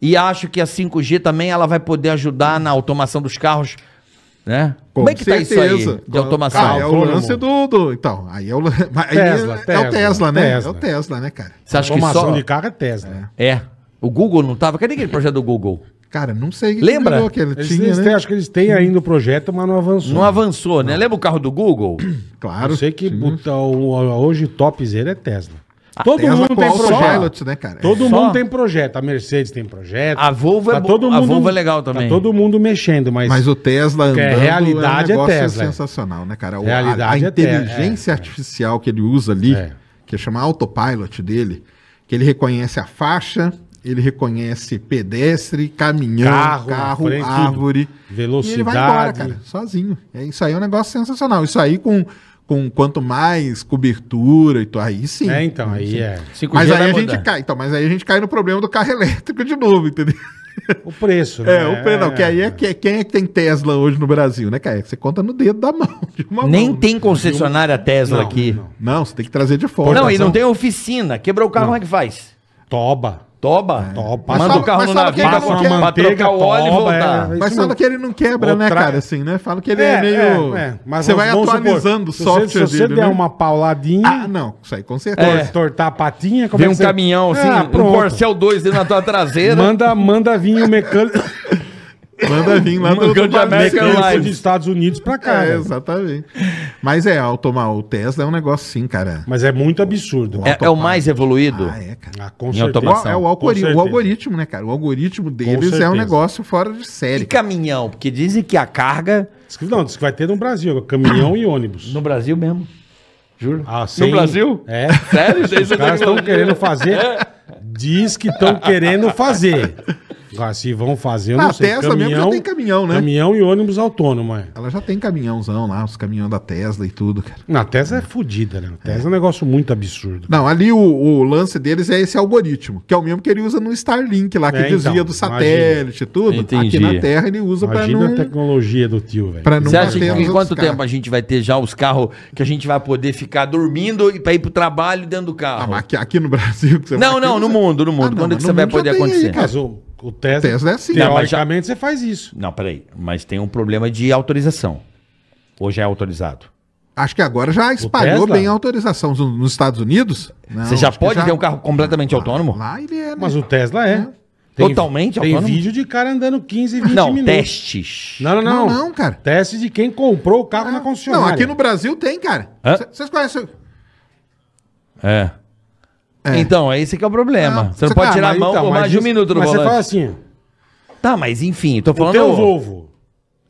E acho que a 5G também ela vai poder ajudar na automação dos carros, né? Com Como é que certeza. tá isso aí de automação? Ah, é o lance do, do, Então, aí é o, aí Tesla, é, Tesla, é o Tesla, né? Tesla. É o Tesla, né, cara? Você acha automação que só... de carro é Tesla. É. O Google não tava? Cadê aquele projeto do Google? Cara, não sei. Lembra? Que ele eles, tinha, né? acho que eles têm ainda o projeto, mas não avançou. Não avançou, né? Não. Lembra o carro do Google? Claro. Eu sei que puta, o, hoje top zero é Tesla. Todo mundo tem projeto. né, cara? É. Todo mundo tem projeto. A Mercedes tem projeto. A Volvo, é tá é, bo... mundo, a Volvo é legal também. Tá todo mundo mexendo, mas. Mas o Tesla é, andando é, realidade é, um é Tesla. sensacional, né, cara? realidade a, a é inteligência artificial que ele usa ali, que chama autopilot dele, que ele reconhece a faixa, ele reconhece pedestre, caminhão, carro, carro árvore. Velocidade. E ele vai embora, cara, sozinho. É, isso aí é um negócio sensacional. Isso aí com com quanto mais cobertura e tu, aí sim. É, então, aí sim. é. 5G mas aí a gente cai, então, mas aí a gente cai no problema do carro elétrico de novo, entendeu? O preço, é, né? É, o preço, não, que aí é, que, quem é que tem Tesla hoje no Brasil, né, Caio? Você conta no dedo da mão. De Nem mão, né? tem concessionária Tesla não, aqui. Não. não. você tem que trazer de fora. Não, tá e não tem oficina. Quebrou o carro, não. como é que faz? Toba. Toba? É. Toba. Manda o carro no navio passa uma o óleo toba, e voltar. É, mas fala que ele não quebra, né, cara? Assim, né? Fala que ele é, é meio... É, é. mas você vai atualizando o software dele, Se você dele, der né? uma pauladinha... Ah, não. Isso aí, com certeza. É. Tortar a patinha... Como Vem um você... caminhão, assim, ah, um Corcel 2 dentro da tua traseira. manda, manda vir o mecânico... Manda vir lá do, do de América Live. dos Estados Unidos pra cá. É, né? exatamente. Mas é, automar o Tesla é um negócio sim, cara. Mas é muito absurdo. É, é o mais evoluído? Ah, é, cara. Ah, com em automação. É o, algoritmo, o algoritmo, né, cara? O algoritmo deles é um negócio fora de série. E caminhão? Porque dizem que a carga... Não, diz que vai ter no Brasil, caminhão e ônibus. No Brasil mesmo. Juro. Ah, sim. No Brasil? É. Sério? Os caras estão querendo fazer. É. Diz que estão querendo fazer. Ah, se vão fazer, eu não ah, sei. Assim, a Tesla caminhão, mesmo já tem caminhão, né? Caminhão e ônibus autônomo, é. Ela já tem caminhãozão lá, os caminhões da Tesla e tudo, cara. Na Tesla é fodida, né? A é. Tesla é. é um negócio muito absurdo. Não, ali o, o, lance deles é esse algoritmo, que é o mesmo que ele usa no Starlink lá, que é, desvia então, do satélite e tudo. Entendi. Aqui na Terra ele usa para não... a tecnologia do tio, velho. Você acha que em quanto tempo a gente vai ter já os carros que a gente vai poder ficar dormindo e para ir pro trabalho dentro do carro? Ah, aqui, aqui, no Brasil... Que você não, não, no mundo, no ah, mundo. Ah, não, quando é que isso vai poder acontecer? Aí, o Tesla, Tesla é assim. Teoricamente você faz isso. Não, peraí. Mas tem um problema de autorização. Hoje é autorizado. Acho que agora já espalhou Tesla? bem a autorização nos Estados Unidos. Não, Você já pode ter um carro completamente ah, autônomo? Lá ele é, né? Mas o Tesla é. é. Totalmente tem autônomo? vídeo de cara andando 15, 20 Não, minutos. testes. Não, não, não. Não, não, cara. Teste de quem comprou o carro ah. na concessionária. Não, aqui no Brasil tem, cara. Vocês conhecem. É. É. Então, é esse que é o problema. Ah, você não pode cara, tirar a mão então, mais de um minuto no mas volante. Mas você faz assim. Tá, mas enfim, tô falando... O teu Volvo.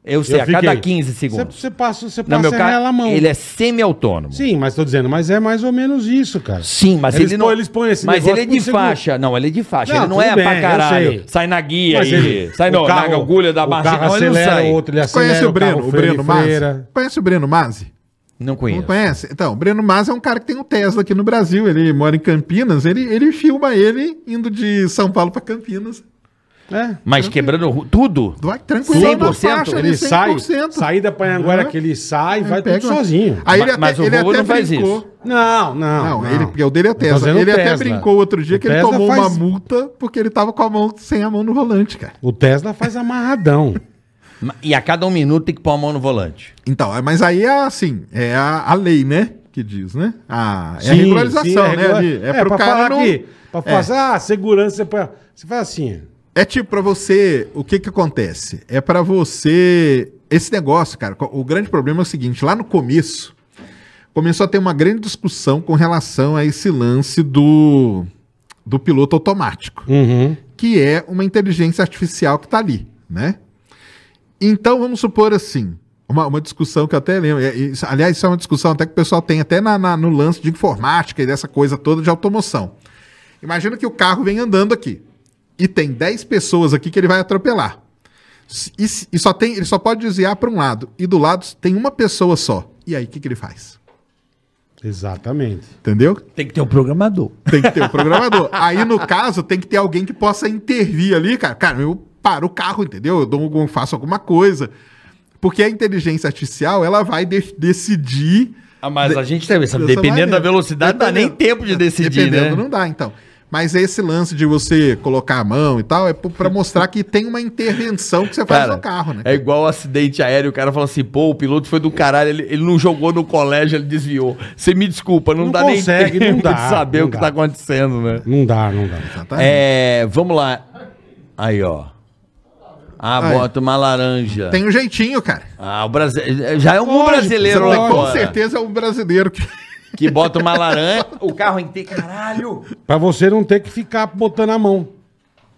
Eu sei, eu a cada 15 segundos. Você, passa, você passa meu carro, a mão. Ele é semi-autônomo. Sim, mas tô dizendo, mas é mais ou menos isso, cara. Sim, mas eles ele não. Põem, eles põem esse mas ele é de faixa. Não, ele é de faixa. Não, ele não é bem, pra caralho. Sai na guia aí. ele, sai no, carro, na agulha da barra. Não, ele não sai. Outro, ele acelera, Conhece o Breno, o, o Breno Mazzi? Conhece o Breno Mazzi? Não conheço. Não conhece? Então, Breno Mas é um cara que tem um Tesla aqui no Brasil. Ele mora em Campinas. Ele, ele filma ele indo de São Paulo para Campinas. É, Mas tranquilo. quebrando tudo? Vai tranquilo. 100%. Faixa, ele 100%. sai. Sair da Panhanguera é. que ele sai, ele vai tudo sozinho. Aí ele Mas até, ele até não brincou. Não, não. Não, não. Ele, porque é o dele é tá Tesla. Ele Tesla. até brincou outro dia o que Tesla ele tomou faz... uma multa porque ele tava com a mão sem a mão no volante, cara. O Tesla faz amarradão. E a cada um minuto tem que pôr a mão no volante. Então, é, mas aí é assim, é a, a lei, né? Que diz, né? A, é a regularização, sim, é né, regular... né? Ali, é, é pro cara não... Aqui, pra é. fazer a ah, segurança, é pra... você faz assim... É tipo, para você, o que que acontece? É para você... Esse negócio, cara, o grande problema é o seguinte, lá no começo, começou a ter uma grande discussão com relação a esse lance do, do piloto automático, uhum. que é uma inteligência artificial que está ali, né? Então, vamos supor assim, uma, uma discussão que eu até lembro, aliás, isso é uma discussão até que o pessoal tem até na, na, no lance de informática e dessa coisa toda de automoção. Imagina que o carro vem andando aqui e tem 10 pessoas aqui que ele vai atropelar. E, e só tem, ele só pode desviar para um lado e do lado tem uma pessoa só. E aí, o que, que ele faz? Exatamente. Entendeu? Tem que ter um programador. Tem que ter um programador. aí, no caso, tem que ter alguém que possa intervir ali, cara. Cara, eu paro o carro, entendeu? Eu dou, faço alguma coisa. Porque a inteligência artificial, ela vai de decidir. Ah, mas a gente também, sabe, dependendo da velocidade, dá nem tempo de decidir, dependendo, né? não dá, então. Mas esse lance de você colocar a mão e tal é para mostrar que tem uma intervenção que você faz cara, no carro, né? É igual o um acidente aéreo, o cara fala assim, pô, o piloto foi do caralho, ele, ele não jogou no colégio, ele desviou. Você me desculpa, não, não dá consegue, nem tempo não dá, de saber não o que dá. tá acontecendo, né? Não dá, não dá. É, vamos lá. Aí, ó. Ah, bota uma laranja. Tem um jeitinho, cara. Ah, o brasileiro. já é um Lógico, brasileiro lá Com certeza é um brasileiro que... Que bota uma laranja, o carro inteiro, caralho. Pra você não ter que ficar botando a mão,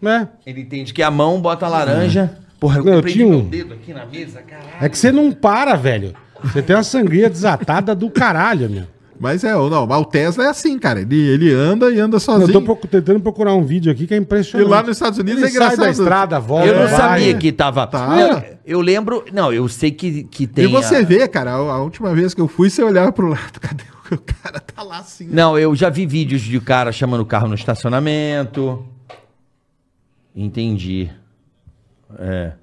né? Ele entende que a mão bota a laranja. É. Porra, eu, Não, eu prendi tinha meu um- dedo aqui na mesa, caralho. É que você não para, velho. Você tem uma sangria desatada do caralho, meu. Mas é, ou não, mas o Tesla é assim, cara. Ele, ele anda e anda sozinho. Eu tô tentando procurar um vídeo aqui que é impressionante. E lá nos Estados Unidos ele é engraçado. sai da estrada, volta, Eu não vai. sabia que tava... Tá. Eu, eu, lembro... Não, eu sei que, que tem... E você a... vê, cara, a, a, última vez que eu fui, você olhava pro lado, cadê o, o cara? Tá lá assim. Né? Não, eu já vi vídeos de cara chamando o carro no estacionamento. Entendi. É...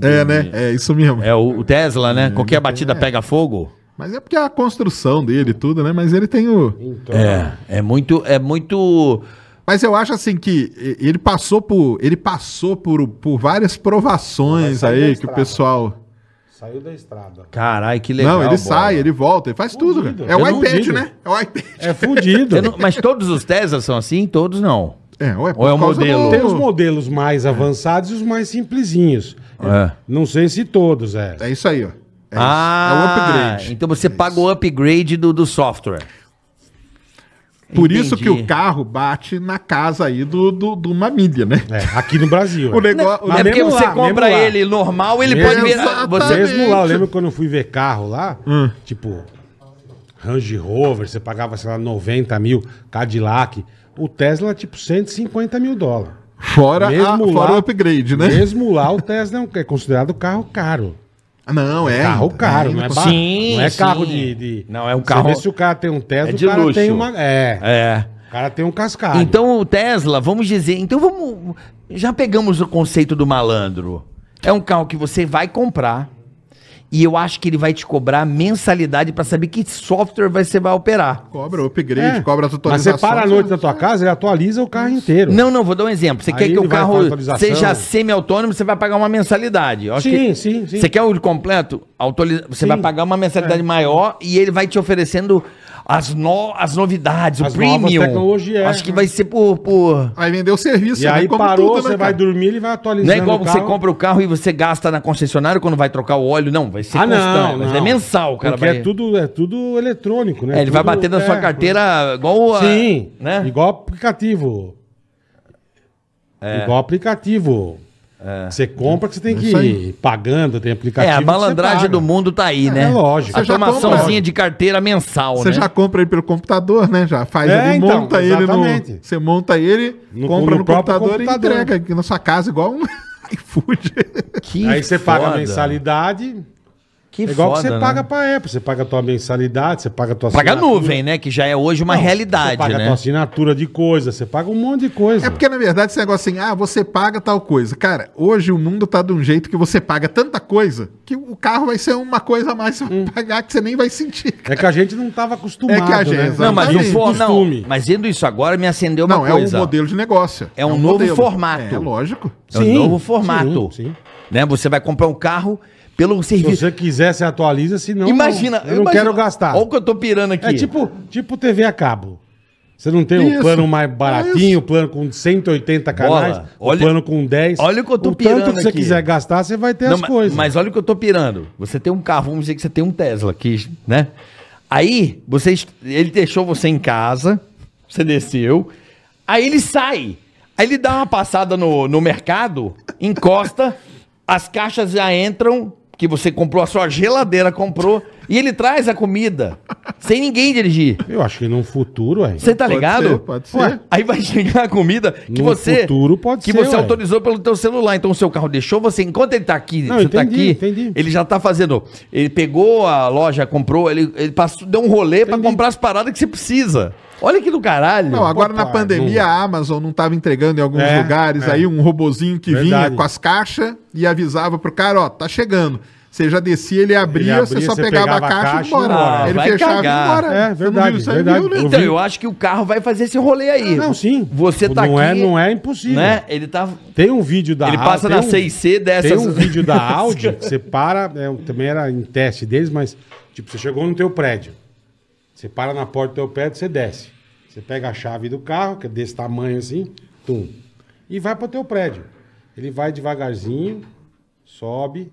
É, né? É isso mesmo. É o, o Tesla, né? É, Qualquer batida é. pega fogo. Mas é porque é a construção dele e tudo, né? Mas ele tem o. Então... É, é muito. É muito. Mas eu acho assim que ele passou por. Ele passou por, por várias provações aí que o pessoal. Saiu da estrada. Caralho, que legal. Não, ele bola. sai, ele volta, ele faz é tudo. Cara. É o iPad, né? É o iPad. É fudido. não... mas todos os Tesla são assim? Todos não. É, ou é, ou é o modelo. Do... Tem os modelos mais é. avançados e os mais simplesinhos. É. Não sei se todos, é. É isso aí, ó. É, é ah, é o upgrade. Então você é paga o upgrade do, do software. Por Entendi. isso que o carro bate na casa aí do, do, do Mamília, né? É, aqui no Brasil. o é. negócio, não, é porque você lá, compra ele lá. normal, ele mesmo, pode virar. Você... Mesmo lá, eu lembro quando eu fui ver carro lá, hum. tipo, Range Rover, você pagava, sei lá, 90 mil, Cadillac. O Tesla, tipo, 150 mil dólares. Fora, mesmo a, fora lá, o upgrade, né? Mesmo lá, o Tesla é, um, é considerado carro caro. Ah, não, é, é. Carro caro, é, não é sim, Não é carro de, de. Não, é um carro. Você vê se o cara tem um Tesla, é de o cara luxo. tem uma. É. É. O cara tem um cascalho. Então o Tesla, vamos dizer. Então vamos. Já pegamos o conceito do malandro. É um carro que você vai comprar. E eu acho que ele vai te cobrar mensalidade para saber que software vai, você vai operar. Cobra upgrade, É. cobra as Mas você para a noite na tua casa, ele atualiza o carro inteiro. Não, não, vou dar um exemplo. Você Aí quer que o carro seja semi-autônomo, você vai pagar uma mensalidade. acho Sim, que- sim, sim. Você quer o completo? Autoriza- Você Sim. vai pagar uma mensalidade é. maior e ele vai te oferecendo as, no, as novidades, as o premium. acho né? que vai ser por. por... Aí vendeu o serviço. E aí parou, tudo, né, você né, vai dormir, ele vai atualizando. Não é igual você compra o carro e você gasta na concessionária quando vai trocar o óleo, não. Vai ser ah, constante. É não, não. É mensal, cara. Porque é vai... é, tudo, é tudo eletrônico, né? É, ele tudo, vai bater na é, sua carteira igual. A, Sim, né? igual aplicativo. É. Igual aplicativo. É. Você compra que você tem é que ir pagando, tem aplicativo. É, a malandragem do mundo tá aí, é, né? É, é lógico. A tomaçãozinha de carteira mensal, Você né? já compra ele pelo computador, né? Já faz é, ele, então, monta ele no. Você monta ele, no, compra no, no computador, computador, e entrega aqui na sua casa, igual um iFood. aí você foda. paga a mensalidade que é igual foda, que você né? paga pra Apple, você paga a tua mensalidade, você paga a tua Paga a nuvem, né? Que já é hoje uma Não, realidade, Você paga né? a tua assinatura de coisa, você paga um monte de coisa. É porque, na verdade, esse negócio assim, ah, você paga tal coisa. Cara, hoje o mundo tá de um jeito que você paga tanta coisa que o carro vai ser uma coisa a mais pra hum. pagar que você nem vai sentir. Cara. É que a gente não tava acostumado. É que a né? gente. Né? Não, mas, não, costume. não, mas indo isso agora me acendeu uma não, é coisa. Não, é um modelo de negócio. É um, é um novo modelo. formato. É, lógico. É um novo formato. Sim, sim. Né? Você vai comprar um carro pelo serviço. Se você quiser, você atualiza, senão. Imagina. eu não imagina, quero gastar. Olha o que eu tô pirando aqui. É tipo, tipo TV a cabo. Você não tem o um plano mais baratinho, o plano com 180 canais, Bola, olha, o plano com 10. Olha o que eu tô o pirando. tanto que você aqui. quiser gastar, você vai ter não, as mas, coisas. Mas olha o que eu tô pirando. Você tem um carro, vamos dizer que você tem um Tesla aqui, né? Aí, você, ele deixou você em casa, você desceu, aí ele sai. Aí ele dá uma passada no, no mercado, encosta, as caixas já entram, que você comprou, a sua geladeira comprou, e ele traz a comida, sem ninguém dirigir. Eu acho que num futuro, aí. Você tá pode ligado? Ser, pode ser. Ué, aí vai chegar a comida que no você. futuro pode Que ser, você ué. autorizou pelo teu celular. Então o seu carro deixou você, enquanto ele tá aqui, Não, você tá entendi, tá aqui, entendi. ele já tá fazendo. Ele pegou a loja, comprou, ele, ele passou, deu um rolê para comprar as paradas que você precisa. Olha que do caralho. Não, agora Pô, na pandemia não. a Amazon não estava entregando em alguns é, lugares, é. aí um robozinho que Verdade. vinha com as caixas e avisava pro cara, ó, tá chegando. Você já descia, ele abria, ele abria você só você pegava, pegava, a caixa, caixa e embora. Ah, ele fechava cagar. e embora. É, verdade. viu, verdade. Viu, né? Então, eu acho que o carro vai fazer esse rolê aí. não, sim. Você tá não é, aqui. É, não é impossível. Né? Ele tá. Tem um vídeo da Ele passa na um, 6C dessas. Tem um vídeo da Audi, você para, é, também era em teste deles, mas, tipo, você chegou no teu prédio. Você para na porta do teu prédio, você desce. Você pega a chave do carro, que é desse tamanho assim, tum, e vai para o teu prédio. Ele vai devagarzinho, sobe,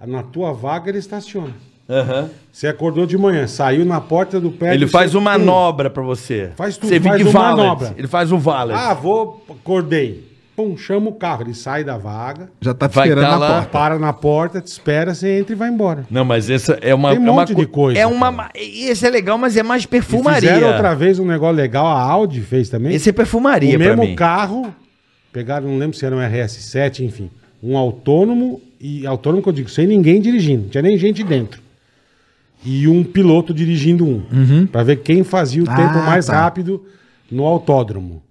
na tua vaga ele estaciona. Uhum. Você acordou de manhã, saiu na porta do prédio. Ele faz uma manobra para você. Faz tudo. Você faz uma manobra. Ele faz o valet. Ah, vou, acordei pum, chama o carro. Ele sai da vaga. Já tá te Vai esperando tá na lá. porta. Para na porta, te espera, você entra e vai embora. Não, mas essa é uma. Tem é um é uma monte de coisa. É uma. Esse é legal, mas é mais E perfumaria. Fizeram outra vez um negócio legal, a Audi fez também. Esse é perfumaria o mesmo mim. carro, pegaram, não lembro se era um RS7, enfim, um autônomo, e autônomo que eu digo, sem ninguém dirigindo, não tinha nem gente dentro. E um piloto dirigindo um, uhum. Pra ver quem fazia o Ah, tempo mais tá. rápido no autódromo.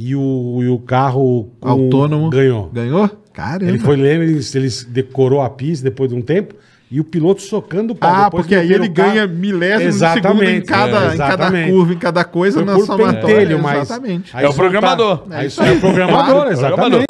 E o, e o carro autônomo ganhou. Ganhou? Caramba. Ele foi lembra, ele, ele decorou a pista depois de um tempo e o piloto socando o pau. Ah, porque aí ele ganha milésimos segundo em cada, é, em cada curva, em cada coisa, foi na somatória. Pentelho, mas exatamente. é o programador. é isso aí. É o tá- é programador, exatamente. Programador.